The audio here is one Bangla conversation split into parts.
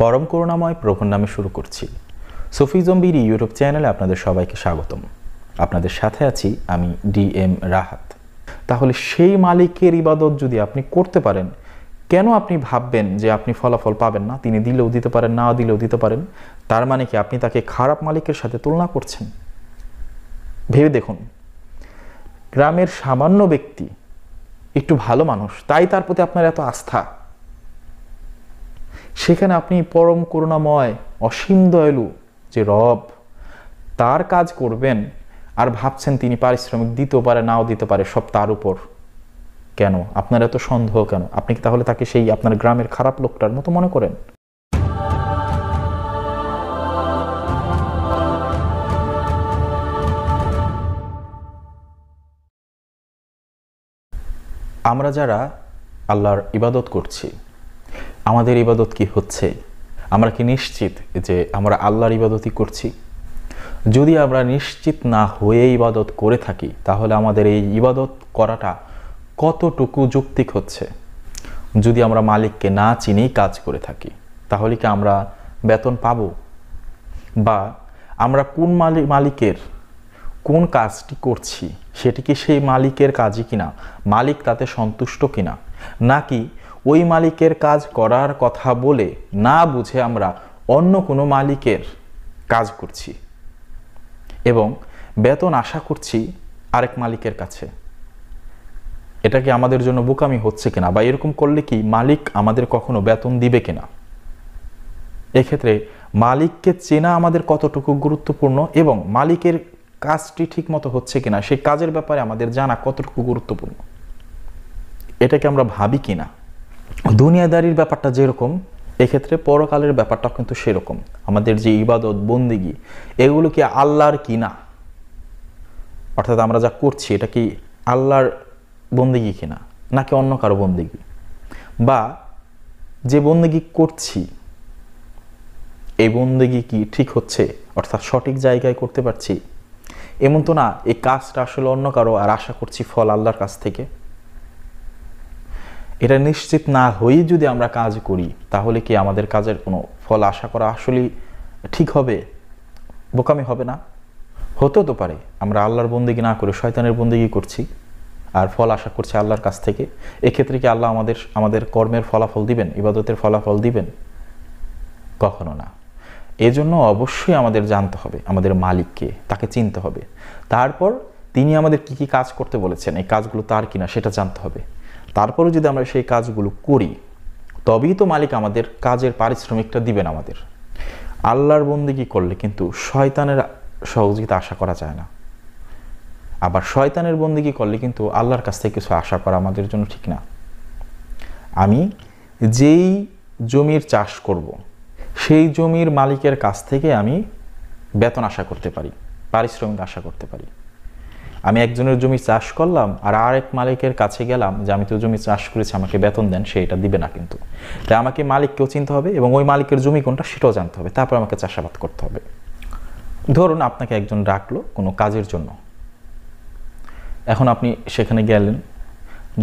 পরম করুণাময় প্রভুর নামে শুরু করছি সুফি জম্বির ইউরোপ চ্যানেলে আপনাদের সবাইকে স্বাগতম আপনাদের সাথে আছি আমি ডি এম রাহাত তাহলে সেই মালিকের ইবাদত যদি আপনি করতে পারেন কেন আপনি ভাববেন যে আপনি ফলাফল পাবেন না তিনি দিলেও দিতে পারেন না দিলেও দিতে পারেন তার মানে কি আপনি তাকে খারাপ মালিকের সাথে তুলনা করছেন ভেবে দেখুন গ্রামের সামান্য ব্যক্তি একটু ভালো মানুষ তাই তার প্রতি আপনার এত আস্থা সেখানে আপনি পরম করুণাময় অসীম দয়ালু যে রব তার কাজ করবেন আর ভাবছেন তিনি পারিশ্রমিক দিতেও পারে নাও দিতে পারে সব তার উপর কেন আপনার এত সন্দেহ কেন আপনি কি তাহলে তাকে সেই আপনার গ্রামের খারাপ লোকটার মতো মনে করেন আমরা যারা আল্লাহর ইবাদত করছি আমাদের ইবাদত কি হচ্ছে আমরা কি নিশ্চিত যে আমরা আল্লাহর ইবাদতই করছি যদি আমরা নিশ্চিত না হয়ে ইবাদত করে থাকি তাহলে আমাদের এই ইবাদত করাটা কতটুকু যৌক্তিক হচ্ছে যদি আমরা মালিককে না চিনেই কাজ করে থাকি তাহলে কি আমরা বেতন পাব বা আমরা কোন মালিক মালিকের কোন কাজটি করছি সেটি কি সেই মালিকের কাজই কিনা মালিক তাতে সন্তুষ্ট কিনা নাকি ওই মালিকের কাজ করার কথা বলে না বুঝে আমরা অন্য কোনো মালিকের কাজ করছি এবং বেতন আশা করছি আরেক মালিকের কাছে এটা কি আমাদের জন্য বোকামি হচ্ছে কিনা বা এরকম করলে কি মালিক আমাদের কখনো বেতন দিবে কিনা এক্ষেত্রে মালিককে চেনা আমাদের কতটুকু গুরুত্বপূর্ণ এবং মালিকের কাজটি ঠিক মতো হচ্ছে কিনা সেই কাজের ব্যাপারে আমাদের জানা কতটুকু গুরুত্বপূর্ণ এটাকে আমরা ভাবি কিনা দুনিয়াদারির ব্যাপারটা যেরকম এক্ষেত্রে পরকালের ব্যাপারটা কিন্তু সেরকম আমাদের যে ইবাদত বন্দিগি এগুলো কি আল্লাহর কি না অর্থাৎ আমরা যা করছি এটা কি আল্লাহর বন্দিগি কিনা নাকি অন্য কারো বন্দিগি বা যে বন্দিগি করছি এই বন্দিগি কি ঠিক হচ্ছে অর্থাৎ সঠিক জায়গায় করতে পারছি এমন তো না এই কাজটা আসলে অন্য কারো আর আশা করছি ফল আল্লাহর কাছ থেকে এটা নিশ্চিত না হয়েই যদি আমরা কাজ করি তাহলে কি আমাদের কাজের কোনো ফল আশা করা আসলেই ঠিক হবে বোকামি হবে না হতেও তো পারে আমরা আল্লাহর বন্দিগি না করে শয়তানের বন্দিগি করছি আর ফল আশা করছি আল্লাহর কাছ থেকে এক্ষেত্রে কি আল্লাহ আমাদের আমাদের কর্মের ফলাফল দিবেন ইবাদতের ফলাফল দিবেন কখনো না এজন্য অবশ্যই আমাদের জানতে হবে আমাদের মালিককে তাকে চিনতে হবে তারপর তিনি আমাদের কি কি কাজ করতে বলেছেন এই কাজগুলো তার কিনা সেটা জানতে হবে তারপরে যদি আমরা সেই কাজগুলো করি তবেই তো মালিক আমাদের কাজের পারিশ্রমিকটা দিবেন আমাদের আল্লাহর বন্দিগি করলে কিন্তু শয়তানের সহযোগিতা আশা করা যায় না আবার শয়তানের বন্দিগি করলে কিন্তু আল্লাহর কাছ থেকে কিছু আশা করা আমাদের জন্য ঠিক না আমি যেই জমির চাষ করব। সেই জমির মালিকের কাছ থেকে আমি বেতন আশা করতে পারি পারিশ্রমিক আশা করতে পারি আমি একজনের জমি চাষ করলাম আর আরেক মালিকের কাছে গেলাম যে আমি তো জমি চাষ করেছি আমাকে বেতন দেন সে এটা দিবে না কিন্তু তাই আমাকে মালিককেও চিনতে হবে এবং ওই মালিকের জমি কোনটা সেটাও জানতে হবে তারপর আমাকে চাষাবাদ করতে হবে ধরুন আপনাকে একজন ডাকলো কোনো কাজের জন্য এখন আপনি সেখানে গেলেন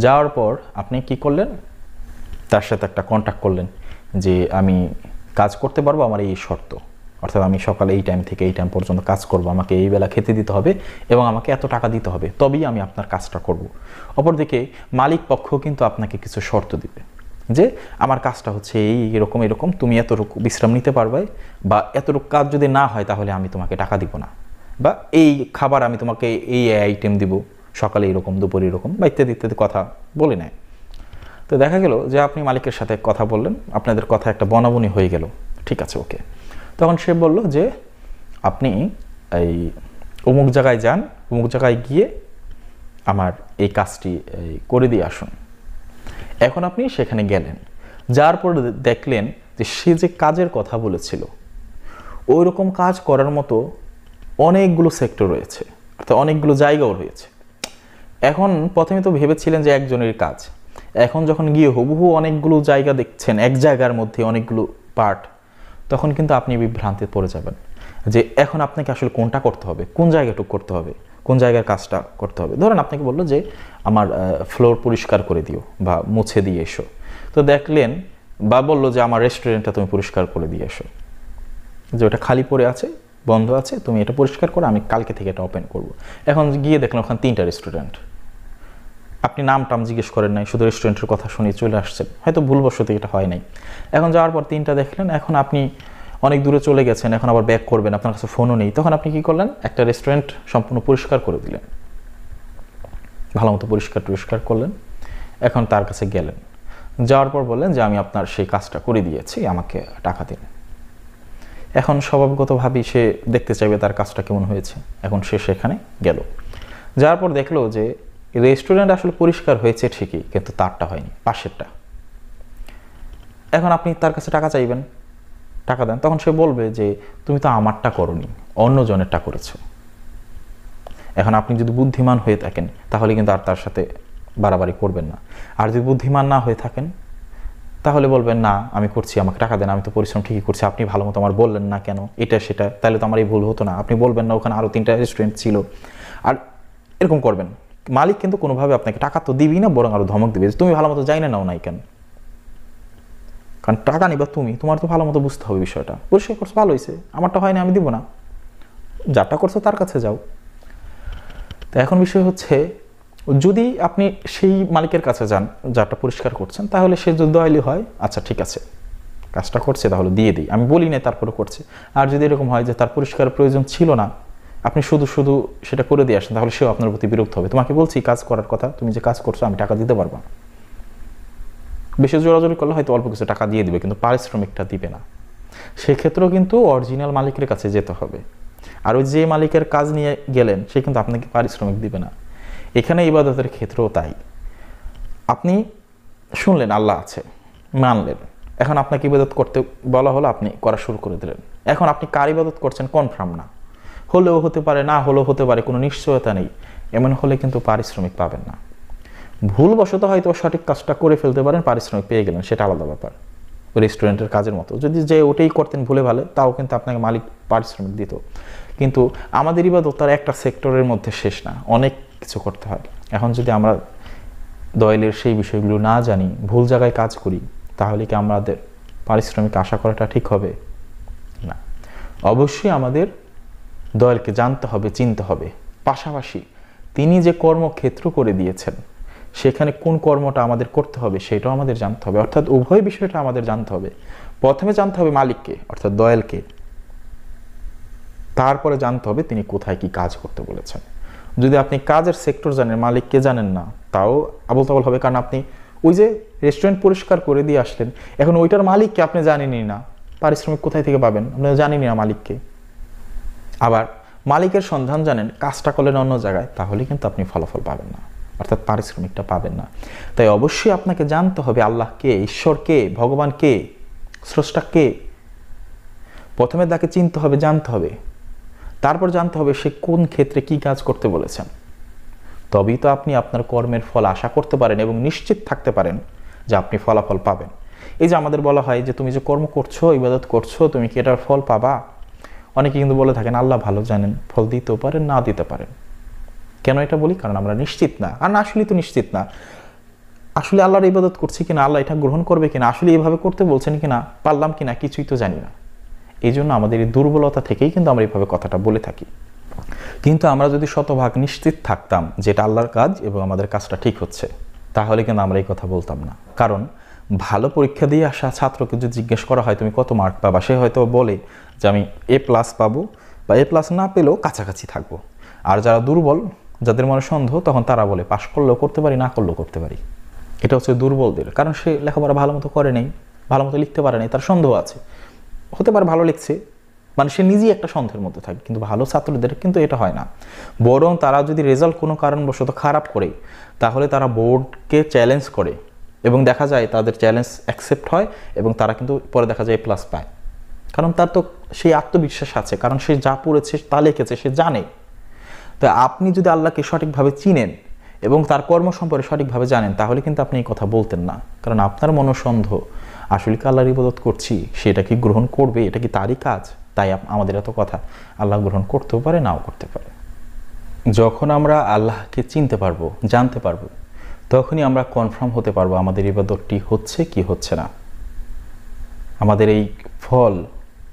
যাওয়ার পর আপনি কি করলেন তার সাথে একটা কন্ট্যাক্ট করলেন যে আমি কাজ করতে পারবো আমার এই শর্ত অর্থাৎ আমি সকাল এই টাইম থেকে এই টাইম পর্যন্ত কাজ করব আমাকে এই বেলা খেতে দিতে হবে এবং আমাকে এত টাকা দিতে হবে তবেই আমি আপনার কাজটা করব। অপরদিকে মালিক পক্ষ কিন্তু আপনাকে কিছু শর্ত দিবে যে আমার কাজটা হচ্ছে এই এরকম এরকম তুমি এতটুকু বিশ্রাম নিতে পারবে বা এতটুকু কাজ যদি না হয় তাহলে আমি তোমাকে টাকা দিব না বা এই খাবার আমি তোমাকে এই আইটেম দিব সকালে এরকম দুপুর এরকম বা ইত্যাদি ইত্যাদি কথা বলে নেয় তো দেখা গেল যে আপনি মালিকের সাথে কথা বললেন আপনাদের কথা একটা বনাবনি হয়ে গেল ঠিক আছে ওকে তখন সে বলল যে আপনি এই অমুক জায়গায় যান অমুক জায়গায় গিয়ে আমার এই কাজটি করে দিয়ে আসুন এখন আপনি সেখানে গেলেন যার পর দেখলেন যে সে যে কাজের কথা বলেছিল ওই রকম কাজ করার মতো অনেকগুলো সেক্টর রয়েছে অর্থাৎ অনেকগুলো জায়গাও রয়েছে এখন প্রথমে তো ভেবেছিলেন যে একজনের কাজ এখন যখন গিয়ে হবুহু অনেকগুলো জায়গা দেখছেন এক জায়গার মধ্যে অনেকগুলো পার্ট তখন কিন্তু আপনি বিভ্রান্তি পড়ে যাবেন যে এখন আপনাকে আসলে কোনটা করতে হবে কোন জায়গাটুকু করতে হবে কোন জায়গার কাজটা করতে হবে ধরেন আপনাকে বললো যে আমার ফ্লোর পরিষ্কার করে দিও বা মুছে দিয়ে এসো তো দেখলেন বা বললো যে আমার রেস্টুরেন্টটা তুমি পরিষ্কার করে দিয়ে এসো যে ওটা খালি পড়ে আছে বন্ধ আছে তুমি এটা পরিষ্কার করো আমি কালকে থেকে এটা ওপেন করব এখন গিয়ে দেখলাম ওখানে তিনটা রেস্টুরেন্ট আপনি নাম টাম জিজ্ঞেস করেন নাই শুধু রেস্টুরেন্টের কথা শুনে চলে আসছেন হয়তো ভুলবশতে এটা হয় নাই এখন যাওয়ার পর তিনটা দেখলেন এখন আপনি অনেক দূরে চলে গেছেন এখন আবার ব্যাক করবেন আপনার কাছে ফোনও নেই তখন আপনি কি করলেন একটা রেস্টুরেন্ট সম্পূর্ণ পরিষ্কার করে দিলেন ভালো মতো পরিষ্কার টরিষ্কার করলেন এখন তার কাছে গেলেন যাওয়ার পর বললেন যে আমি আপনার সেই কাজটা করে দিয়েছি আমাকে টাকা দিন এখন স্বভাবগতভাবেই সে দেখতে চাইবে তার কাজটা কেমন হয়েছে এখন সে সেখানে গেল যাওয়ার পর দেখলো যে রেস্টুরেন্ট আসলে পরিষ্কার হয়েছে ঠিকই কিন্তু তারটা হয়নি পাশেরটা এখন আপনি তার কাছে টাকা চাইবেন টাকা দেন তখন সে বলবে যে তুমি তো আমারটা করনি অন্যজনেরটা করেছো এখন আপনি যদি বুদ্ধিমান হয়ে থাকেন তাহলে কিন্তু আর তার সাথে বাড়াবাড়ি করবেন না আর যদি বুদ্ধিমান না হয়ে থাকেন তাহলে বলবেন না আমি করছি আমাকে টাকা দেন আমি তো পরিশ্রম ঠিকই করছি আপনি ভালো মতো আমার বললেন না কেন এটা সেটা তাহলে তো আমার এই ভুল হতো না আপনি বলবেন না ওখানে আরও তিনটা রেস্টুরেন্ট ছিল আর এরকম করবেন মালিক কিন্তু কোনোভাবে আপনাকে টাকা তো দিবি না বরং আরও ধমক দিবে তুমি ভালো মতো যাই না নাও নাই কেন কারণ টাকা নিবা তুমি তোমার তো ভালো মতো বুঝতে হবে বিষয়টা পরিষ্কার করছো ভালো হয়েছে আমারটা হয় না আমি দিব না যারটা করছো তার কাছে যাও তো এখন বিষয় হচ্ছে যদি আপনি সেই মালিকের কাছে যান যারটা পরিষ্কার করছেন তাহলে সে যদি দয়ালি হয় আচ্ছা ঠিক আছে কাজটা করছে তাহলে দিয়ে দিই আমি বলি না তারপরে করছে আর যদি এরকম হয় যে তার পরিষ্কার প্রয়োজন ছিল না আপনি শুধু শুধু সেটা করে দিয়ে আসেন তাহলে সেও আপনার প্রতি বিরক্ত হবে তোমাকে বলছি কাজ করার কথা তুমি যে কাজ করছো আমি টাকা দিতে পারবো না বেশি জোরাজোরি করলে হয়তো অল্প কিছু টাকা দিয়ে দিবে কিন্তু পারিশ্রমিকটা দিবে না সেক্ষেত্রেও কিন্তু অরিজিনাল মালিকের কাছে যেতে হবে আর ওই যে মালিকের কাজ নিয়ে গেলেন সে কিন্তু আপনাকে পারিশ্রমিক দিবে না এখানে ইবাদতের ক্ষেত্রেও তাই আপনি শুনলেন আল্লাহ আছে মানলেন এখন আপনাকে ইবাদত করতে বলা হলো আপনি করা শুরু করে দিলেন এখন আপনি কার ইবাদত করছেন কনফার্ম না হলেও হতে পারে না হলেও হতে পারে কোনো নিশ্চয়তা নেই এমন হলে কিন্তু পারিশ্রমিক পাবেন না ভুলবশত হয়তো সঠিক কাজটা করে ফেলতে পারেন পারিশ্রমিক পেয়ে গেলেন সেটা আলাদা ব্যাপার রেস্টুরেন্টের কাজের মতো যদি যে ওটাই করতেন ভুলে ভালে তাও কিন্তু আপনাকে মালিক পারিশ্রমিক দিত কিন্তু আমাদের ইবাদত তার একটা সেক্টরের মধ্যে শেষ না অনেক কিছু করতে হয় এখন যদি আমরা দয়েলের সেই বিষয়গুলো না জানি ভুল জায়গায় কাজ করি তাহলে কি আমাদের পারিশ্রমিক আশা করাটা ঠিক হবে না অবশ্যই আমাদের দয়ালকে জানতে হবে চিনতে হবে পাশাপাশি তিনি যে কর্মক্ষেত্র করে দিয়েছেন সেখানে কোন কর্মটা আমাদের করতে হবে সেটাও আমাদের জানতে হবে অর্থাৎ উভয় বিষয়টা আমাদের জানতে হবে প্রথমে জানতে হবে মালিককে অর্থাৎ দয়ালকে তারপরে জানতে হবে তিনি কোথায় কি কাজ করতে বলেছেন যদি আপনি কাজের সেক্টর জানেন মালিককে জানেন না তাও আবল তাবল হবে কারণ আপনি ওই যে রেস্টুরেন্ট পরিষ্কার করে দিয়ে আসলেন এখন ওইটার মালিককে আপনি জানেনই না পারিশ্রমিক কোথায় থেকে পাবেন আপনি জানেনি না মালিককে আবার মালিকের সন্ধান জানেন কাজটা করলেন অন্য জায়গায় তাহলে কিন্তু আপনি ফলাফল পাবেন না অর্থাৎ পারিশ্রমিকটা পাবেন না তাই অবশ্যই আপনাকে জানতে হবে আল্লাহ কে ঈশ্বর কে ভগবান কে স্রষ্টা কে প্রথমে তাকে চিনতে হবে জানতে হবে তারপর জানতে হবে সে কোন ক্ষেত্রে কি কাজ করতে বলেছেন তবেই তো আপনি আপনার কর্মের ফল আশা করতে পারেন এবং নিশ্চিত থাকতে পারেন যে আপনি ফলাফল পাবেন এই যে আমাদের বলা হয় যে তুমি যে কর্ম করছো ইবাদত করছো তুমি কি এটার ফল পাবা অনেকে কিন্তু বলে থাকেন আল্লাহ ভালো জানেন ফল দিতেও পারেন না দিতে পারেন কেন এটা বলি কারণ আমরা নিশ্চিত না আর না আসলে তো নিশ্চিত না আসলে আল্লাহর ইবাদত করছি কিনা আল্লাহ এটা গ্রহণ করবে কিনা আসলে এভাবে করতে বলছেন কিনা পারলাম কিনা কিছুই তো জানি না এই জন্য আমাদের এই দুর্বলতা থেকেই কিন্তু আমরা এইভাবে কথাটা বলে থাকি কিন্তু আমরা যদি শতভাগ নিশ্চিত থাকতাম যেটা আল্লাহর কাজ এবং আমাদের কাজটা ঠিক হচ্ছে তাহলে কিন্তু আমরা এই কথা বলতাম না কারণ ভালো পরীক্ষা দিয়ে আসা ছাত্রকে যদি জিজ্ঞেস করা হয় তুমি কত মার্ক পাবা সে হয়তো বলে যে আমি এ প্লাস পাবো বা এ প্লাস না পেলেও কাছাকাছি থাকবো আর যারা দুর্বল যাদের মনে সন্দেহ তখন তারা বলে পাশ করলেও করতে পারি না করলেও করতে পারি এটা হচ্ছে দুর্বলদের কারণ সে লেখাপড়া ভালো মতো করে নেই ভালো মতো লিখতে পারে নেই তার সন্দেহ আছে হতে পারে ভালো লিখছে মানে সে নিজেই একটা সন্দেহের মধ্যে থাকে কিন্তু ভালো ছাত্রদের কিন্তু এটা হয় না বরং তারা যদি রেজাল্ট কোনো কারণবশত খারাপ করে তাহলে তারা বোর্ডকে চ্যালেঞ্জ করে এবং দেখা যায় তাদের চ্যালেঞ্জ অ্যাকসেপ্ট হয় এবং তারা কিন্তু পরে দেখা যায় প্লাস পায় কারণ তার তো সেই আত্মবিশ্বাস আছে কারণ সে যা পড়েছে তা লিখেছে সে জানে তো আপনি যদি আল্লাহকে সঠিকভাবে চিনেন এবং তার কর্ম সম্পর্কে সঠিকভাবে জানেন তাহলে কিন্তু আপনি এই কথা বলতেন না কারণ আপনার মনসন্ধ আসলে কি আল্লাহর ইবাদত করছি সেটা কি গ্রহণ করবে এটা কি তারই কাজ তাই আমাদের এত কথা আল্লাহ গ্রহণ করতেও পারে নাও করতে পারে যখন আমরা আল্লাহকে চিনতে পারবো জানতে পারবো তখনই আমরা কনফার্ম হতে পারবো আমাদের ইবাদতটি হচ্ছে কি হচ্ছে না আমাদের এই ফল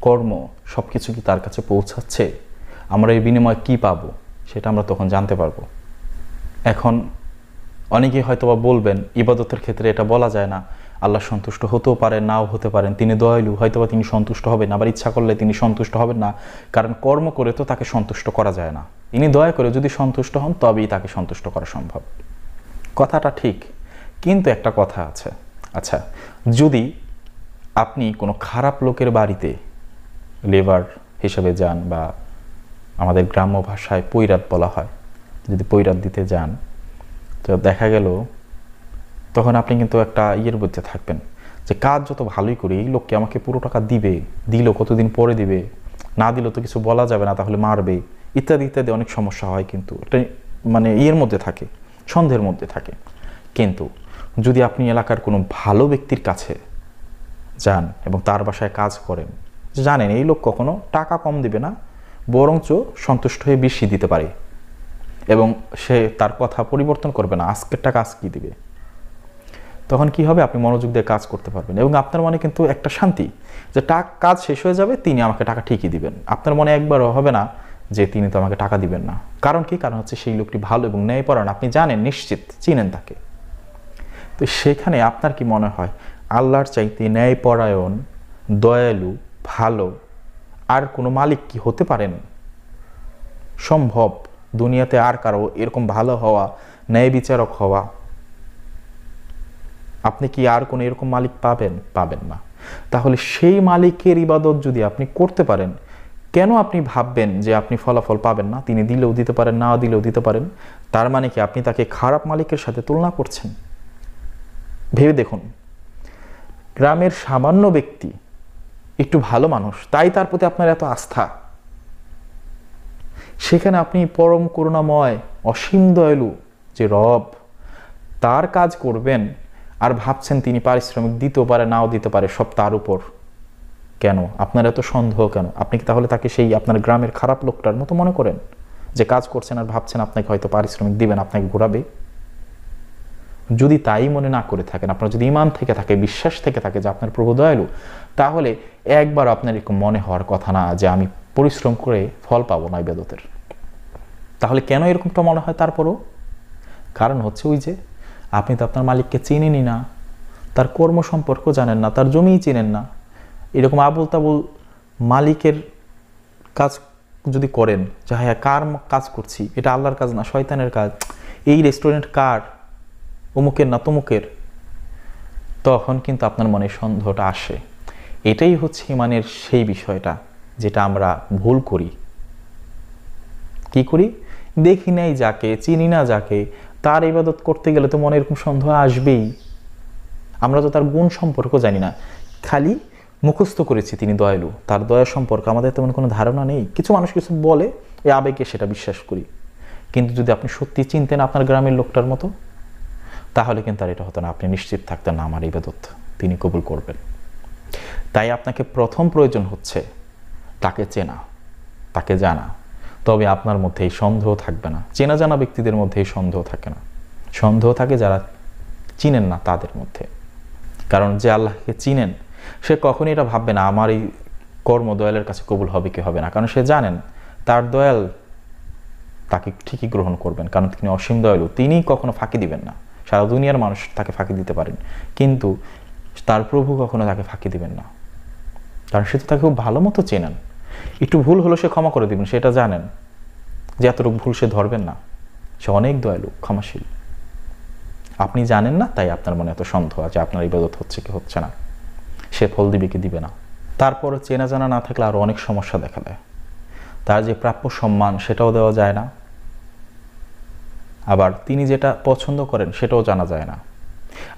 কর্ম সব কিছু কি তার কাছে পৌঁছাচ্ছে আমরা এই বিনিময়ে কি পাব সেটা আমরা তখন জানতে পারবো এখন অনেকেই হয়তোবা বলবেন ইবাদতের ক্ষেত্রে এটা বলা যায় না আল্লাহ সন্তুষ্ট হতেও পারেন নাও হতে পারেন তিনি দয়ালু হয়তোবা তিনি সন্তুষ্ট হবেন আবার ইচ্ছা করলে তিনি সন্তুষ্ট হবেন না কারণ কর্ম করে তো তাকে সন্তুষ্ট করা যায় না তিনি দয়া করে যদি সন্তুষ্ট হন তবেই তাকে সন্তুষ্ট করা সম্ভব কথাটা ঠিক কিন্তু একটা কথা আছে আচ্ছা যদি আপনি কোনো খারাপ লোকের বাড়িতে লেবার হিসেবে যান বা আমাদের গ্রাম্য ভাষায় পৈরাত বলা হয় যদি পৈরাত দিতে যান তো দেখা গেল তখন আপনি কিন্তু একটা ইয়ের মধ্যে থাকবেন যে কাজ যত ভালোই করি এই লোককে আমাকে পুরো টাকা দিবে দিল কতদিন পরে দিবে না দিল তো কিছু বলা যাবে না তাহলে মারবে ইত্যাদি ইত্যাদি অনেক সমস্যা হয় কিন্তু একটা মানে ইয়ের মধ্যে থাকে সন্দেহের মধ্যে থাকে কিন্তু যদি আপনি এলাকার কোনো ভালো ব্যক্তির কাছে যান এবং তার বাসায় কাজ করেন জানেন এই লোক কখনো টাকা কম দেবে না বরঞ্চ সন্তুষ্ট হয়ে বেশি দিতে পারে এবং সে তার কথা পরিবর্তন করবে না আজকের টাকা কী দিবে তখন কি হবে আপনি মনোযোগ দিয়ে কাজ করতে পারবেন এবং আপনার মনে কিন্তু একটা শান্তি যে টাক কাজ শেষ হয়ে যাবে তিনি আমাকে টাকা ঠিকই দিবেন আপনার মনে একবারও হবে না যে তিনি তো আমাকে টাকা দিবেন না কারণ কি কারণ হচ্ছে সেই লোকটি ভালো এবং ন্যায়পরায়ণ আপনি জানেন নিশ্চিত চিনেন তাকে তো সেখানে আপনার কি মনে হয় আল্লাহর চাইতে ন্যায়পরায়ণ দয়ালু ভালো আর কোনো মালিক কি হতে পারেন সম্ভব দুনিয়াতে আর কারো এরকম ভালো হওয়া ন্যায় বিচারক হওয়া আপনি কি আর কোনো এরকম মালিক পাবেন পাবেন না তাহলে সেই মালিকের ইবাদত যদি আপনি করতে পারেন কেন আপনি ভাববেন যে আপনি ফলাফল পাবেন না তিনি দিলেও দিতে পারেন না দিলেও দিতে পারেন তার মানে কি আপনি তাকে খারাপ মালিকের সাথে তুলনা করছেন ভেবে দেখুন গ্রামের সামান্য ব্যক্তি একটু ভালো মানুষ তাই তার প্রতি আপনার এত আস্থা সেখানে আপনি পরম করুণাময় অসীম দয়ালু যে রব তার কাজ করবেন আর ভাবছেন তিনি পারিশ্রমিক দিতেও পারে নাও দিতে পারে সব তার উপর কেন আপনার এত সন্দেহ কেন আপনি কি তাহলে তাকে সেই আপনার গ্রামের খারাপ লোকটার মতো মনে করেন যে কাজ করছেন আর ভাবছেন আপনাকে হয়তো পারিশ্রমিক দিবেন আপনাকে ঘোরাবে যদি তাই মনে না করে থাকেন আপনার যদি ইমান থেকে থাকে বিশ্বাস থেকে থাকে যে আপনার প্রভু দয়ালু তাহলে একবার আপনার এরকম মনে হওয়ার কথা না যে আমি পরিশ্রম করে ফল পাবো না বেদতের তাহলে কেন এরকমটা মনে হয় তারপরও কারণ হচ্ছে ওই যে আপনি তো আপনার মালিককে চিনেনি না তার কর্ম সম্পর্ক জানেন না তার জমিই চিনেন না এরকম আবুল তাবুল মালিকের কাজ যদি করেন যে হ্যাঁ কার কাজ করছি এটা আল্লাহর কাজ না শয়তানের কাজ এই রেস্টুরেন্ট কার অমুকের না তমুকের তখন কিন্তু আপনার মনে সন্দেহটা আসে এটাই হচ্ছে ইমানের সেই বিষয়টা যেটা আমরা ভুল করি কি করি দেখি নাই যাকে চিনি না যাকে তার ইবাদত করতে গেলে তো মনে এরকম সন্দেহ আসবেই আমরা তো তার গুণ সম্পর্ক জানি না খালি মুখস্থ করেছি তিনি দয়ালু তার দয়া সম্পর্কে আমাদের তেমন কোনো ধারণা নেই কিছু মানুষ কিছু বলে এই আবেগে সেটা বিশ্বাস করি কিন্তু যদি আপনি সত্যি চিনতেন আপনার গ্রামের লোকটার মতো তাহলে কিন্তু আর এটা হতো না আপনি নিশ্চিত থাকতেন না আমার বেদত তিনি কবুল করবেন তাই আপনাকে প্রথম প্রয়োজন হচ্ছে তাকে চেনা তাকে জানা তবে আপনার মধ্যে এই সন্দেহ থাকবে না চেনা জানা ব্যক্তিদের মধ্যে এই সন্দেহ থাকে না সন্দেহ থাকে যারা চিনেন না তাদের মধ্যে কারণ যে আল্লাহকে চিনেন সে কখনই এটা ভাববে না আমার এই কর্ম দয়ালের কাছে কবুল হবে কি হবে না কারণ সে জানেন তার দয়াল তাকে ঠিকই গ্রহণ করবেন কারণ তিনি অসীম দয়ালু তিনি কখনো ফাঁকি দিবেন না সারা দুনিয়ার মানুষ তাকে ফাঁকি দিতে পারেন কিন্তু তার প্রভু কখনো তাকে ফাঁকি দিবেন না কারণ সে তো তাকে খুব ভালো মতো চেনেন একটু ভুল হলো সে ক্ষমা করে দিবেন সেটা জানেন যে এতটুকু ভুল সে ধরবেন না সে অনেক দয়ালু ক্ষমাশীল আপনি জানেন না তাই আপনার মনে এত সন্দেহ আছে আপনার ইবাদত হচ্ছে কি হচ্ছে না সে ফল দিবে কি দিবে না তারপর চেনা জানা না থাকলে আরও অনেক সমস্যা দেখা দেয় তার যে প্রাপ্য সম্মান সেটাও দেওয়া যায় না আবার তিনি যেটা পছন্দ করেন সেটাও জানা যায় না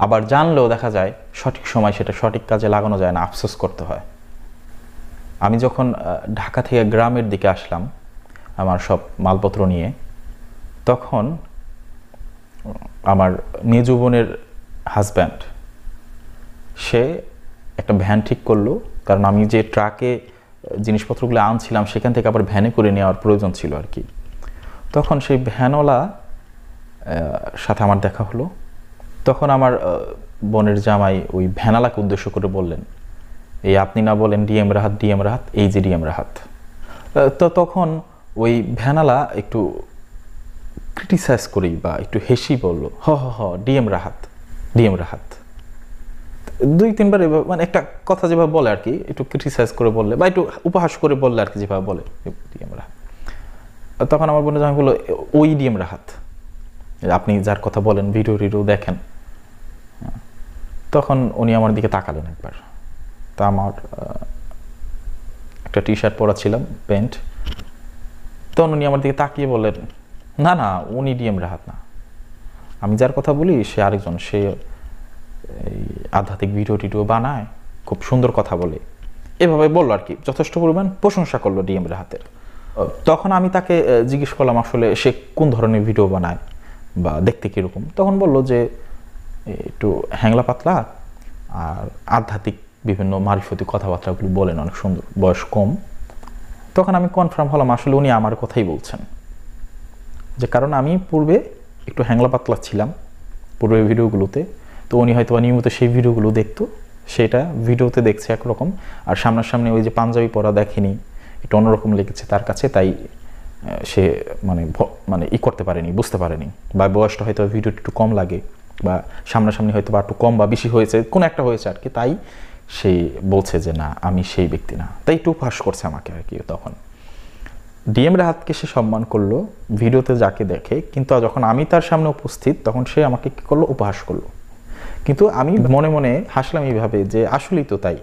আবার জানলেও দেখা যায় সঠিক সময় সেটা সঠিক কাজে লাগানো যায় না আফসোস করতে হয় আমি যখন ঢাকা থেকে গ্রামের দিকে আসলাম আমার সব মালপত্র নিয়ে তখন আমার মেজু বোনের হাজব্যান্ড সে একটা ভ্যান ঠিক করলো কারণ আমি যে ট্রাকে জিনিসপত্রগুলো আনছিলাম সেখান থেকে আবার ভ্যানে করে নেওয়ার প্রয়োজন ছিল আর কি তখন সেই ভ্যানওয়ালা সাথে আমার দেখা হলো তখন আমার বনের জামাই ওই ভ্যানালাকে উদ্দেশ্য করে বললেন এই আপনি না বলেন ডিএম রাহাত ডিএম রাহাত এই যে ডিএম রাহাত তো তখন ওই ভ্যানালা একটু ক্রিটিসাইজ করি বা একটু হেসি বলল হ হ হ ডিএম রাহাত ডিএম রাহাত দুই তিনবার এভাবে মানে একটা কথা যেভাবে বলে আর কি একটু ক্রিটিসাইজ করে বললে বা একটু উপহাস করে বললে আর কি যেভাবে বলে ডিএম রাহাত তখন আমার বোনে যখন বললো ওই ডিএম রাহাত আপনি যার কথা বলেন ভিডিও টিডিও দেখেন তখন উনি আমার দিকে তাকালেন একবার তা আমার একটা টি শার্ট পরা ছিলাম প্যান্ট তখন উনি আমার দিকে তাকিয়ে বললেন না না উনি ডিএম রাহাত না আমি যার কথা বলি সে আরেকজন সে এই আধ্যাত্মিক ভিডিও টিডিও বানায় খুব সুন্দর কথা বলে এভাবে বললো আর কি যথেষ্ট পরিমাণ প্রশংসা করলো ডিএম রাহাতের তখন আমি তাকে জিজ্ঞেস করলাম আসলে সে কোন ধরনের ভিডিও বানায় বা দেখতে কীরকম তখন বলল যে একটু হ্যাংলা পাতলা আর আধ্যাত্মিক বিভিন্ন মারিফতি কথাবার্তাগুলো বলেন অনেক সুন্দর বয়স কম তখন আমি কনফার্ম হলাম আসলে উনি আমার কথাই বলছেন যে কারণ আমি পূর্বে একটু হ্যাংলা পাতলা ছিলাম পূর্বের ভিডিওগুলোতে তো উনি হয়তো নিয়মিত সেই ভিডিওগুলো দেখতো সেটা ভিডিওতে দেখছে একরকম আর সামনাসামনি ওই যে পাঞ্জাবি পরা দেখেনি একটু অন্যরকম লেগেছে তার কাছে তাই সে মানে মানে ই করতে পারেনি বুঝতে পারেনি বা বয়সটা হয়তো ভিডিও একটু কম লাগে বা সামনাসামনি হয়তো বা একটু কম বা বেশি হয়েছে কোনো একটা হয়েছে আর কি তাই সে বলছে যে না আমি সেই ব্যক্তি না তাই একটু উপহাস করছে আমাকে আর কি তখন ডিএম রাহাতকে সে সম্মান করলো ভিডিওতে যাকে দেখে কিন্তু যখন আমি তার সামনে উপস্থিত তখন সে আমাকে কী করলো উপহাস করলো কিন্তু আমি মনে মনে হাসলাম এইভাবে যে আসলেই তো তাই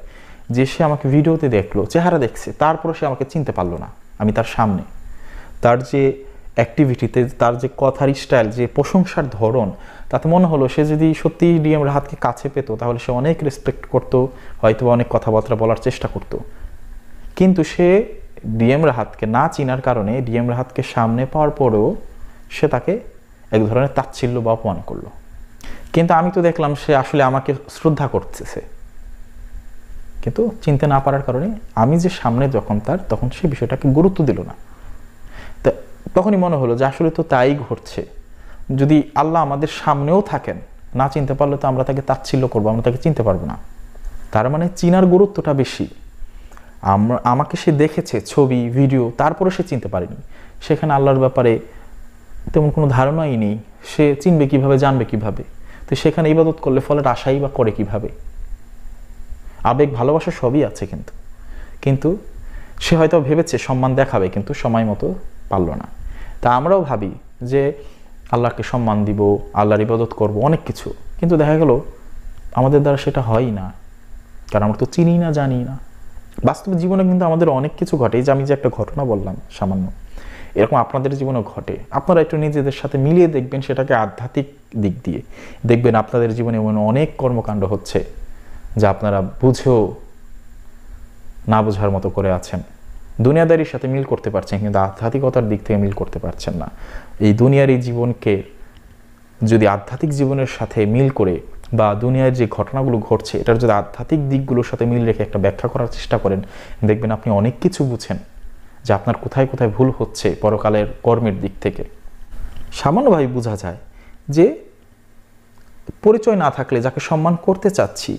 যে সে আমাকে ভিডিওতে দেখলো চেহারা দেখছে তারপরে সে আমাকে চিনতে পারলো না আমি তার সামনে তার যে অ্যাক্টিভিটিতে তার যে কথার স্টাইল যে প্রশংসার ধরন তাতে মনে হলো সে যদি সত্যি ডিএম রাহাতকে কাছে পেত তাহলে সে অনেক রেসপেক্ট করতো হয়তো অনেক কথাবার্তা বলার চেষ্টা করত কিন্তু সে ডিএম রাহাতকে না চিনার কারণে ডিএম রাহাতকে সামনে পাওয়ার পরেও সে তাকে এক ধরনের তাচ্ছিল্য বা অপমান করলো কিন্তু আমি তো দেখলাম সে আসলে আমাকে শ্রদ্ধা করতেছে কিন্তু চিনতে না পারার কারণে আমি যে সামনে যখন তার তখন সে বিষয়টাকে গুরুত্ব দিল না তা তখনই মনে হলো যে আসলে তো তাই ঘটছে যদি আল্লাহ আমাদের সামনেও থাকেন না চিনতে পারলে তো আমরা তাকে তাচ্ছিল্য করবো আমরা তাকে চিনতে পারবো না তার মানে চিনার গুরুত্বটা বেশি আমরা আমাকে সে দেখেছে ছবি ভিডিও তারপরে সে চিনতে পারেনি সেখানে আল্লাহর ব্যাপারে তেমন কোনো ধারণাই নেই সে চিনবে কিভাবে জানবে কিভাবে তো সেখানে ইবাদত করলে ফলের আশাই বা করে কিভাবে আবেগ ভালোবাসা সবই আছে কিন্তু কিন্তু সে হয়তো ভেবেছে সম্মান দেখাবে কিন্তু সময় মতো পারল না তা আমরাও ভাবি যে আল্লাহকে সম্মান দিব আল্লাহর ইবাদত করব অনেক কিছু কিন্তু দেখা গেল আমাদের দ্বারা সেটা হয় না কারণ আমরা তো চিনি না জানি না বাস্তব জীবনে কিন্তু আমাদের অনেক কিছু ঘটে যে আমি যে একটা ঘটনা বললাম সামান্য এরকম আপনাদের জীবনে ঘটে আপনারা একটু নিজেদের সাথে মিলিয়ে দেখবেন সেটাকে আধ্যাত্মিক দিক দিয়ে দেখবেন আপনাদের জীবনে এমন অনেক কর্মকাণ্ড হচ্ছে যা আপনারা বুঝেও না বোঝার মতো করে আছেন দুনিয়াদারির সাথে মিল করতে পারছেন কিন্তু আধ্যাত্মিকতার দিক থেকে মিল করতে পারছেন না এই দুনিয়ার এই জীবনকে যদি আধ্যাত্মিক জীবনের সাথে মিল করে বা দুনিয়ার যে ঘটনাগুলো ঘটছে এটার যদি আধ্যাত্মিক দিকগুলোর সাথে মিল রেখে একটা ব্যাখ্যা করার চেষ্টা করেন দেখবেন আপনি অনেক কিছু বুঝেন যে আপনার কোথায় কোথায় ভুল হচ্ছে পরকালের কর্মের দিক থেকে সামান্যভাবে বোঝা যায় যে পরিচয় না থাকলে যাকে সম্মান করতে চাচ্ছি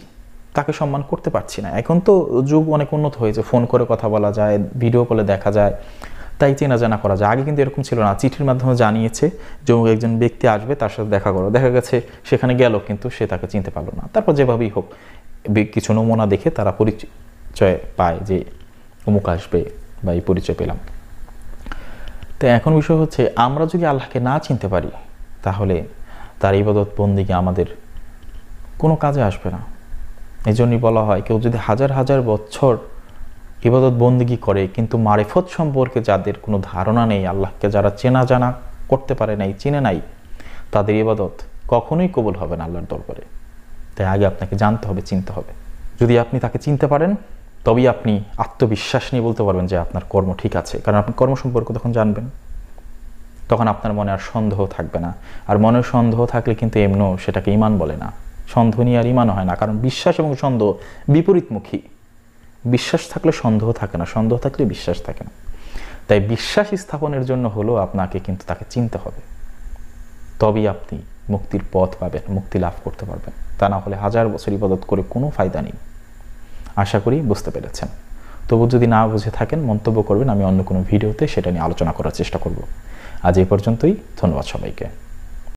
তাকে সম্মান করতে পারছি না এখন তো যুগ অনেক উন্নত হয়েছে ফোন করে কথা বলা যায় ভিডিও কলে দেখা যায় তাই চেনা জানা করা যায় আগে কিন্তু এরকম ছিল না চিঠির মাধ্যমে জানিয়েছে যে একজন ব্যক্তি আসবে তার সাথে দেখা করো দেখা গেছে সেখানে গেল কিন্তু সে তাকে চিনতে পারলো না তারপর যেভাবেই হোক কিছু নমুনা দেখে তারা পরিচয় পায় যে অমুক আসবে বা এই পরিচয় পেলাম তো এখন বিষয় হচ্ছে আমরা যদি আল্লাহকে না চিনতে পারি তাহলে তার ইবাদত বন্দিকে আমাদের কোনো কাজে আসবে না এই জন্যই বলা হয় কেউ যদি হাজার হাজার বছর ইবাদত বন্দিগি করে কিন্তু মারেফত সম্পর্কে যাদের কোনো ধারণা নেই আল্লাহকে যারা চেনা জানা করতে পারে নাই চিনে নাই তাদের ইবাদত কখনোই কবুল হবে না আল্লাহর দরবারে তাই আগে আপনাকে জানতে হবে চিনতে হবে যদি আপনি তাকে চিনতে পারেন তবেই আপনি আত্মবিশ্বাস নিয়ে বলতে পারবেন যে আপনার কর্ম ঠিক আছে কারণ আপনি কর্ম সম্পর্ক তখন জানবেন তখন আপনার মনে আর সন্দেহ থাকবে না আর মনে সন্দেহ থাকলে কিন্তু এমনও সেটাকে ইমান বলে না সন্দেহ নিয়ে আর ইমান হয় না কারণ বিশ্বাস এবং সন্দেহ বিপরীতমুখী বিশ্বাস থাকলে সন্দেহ থাকে না সন্দেহ থাকলে বিশ্বাস থাকে না তাই বিশ্বাস স্থাপনের জন্য হলো আপনাকে কিন্তু তাকে চিনতে হবে তবেই আপনি মুক্তির পথ পাবেন মুক্তি লাভ করতে পারবেন তা না হলে হাজার বছর ইবাদত করে কোনো ফায়দা নেই আশা করি বুঝতে পেরেছেন তবু যদি না বুঝে থাকেন মন্তব্য করবেন আমি অন্য কোনো ভিডিওতে সেটা নিয়ে আলোচনা করার চেষ্টা করব আজ এই পর্যন্তই ধন্যবাদ সবাইকে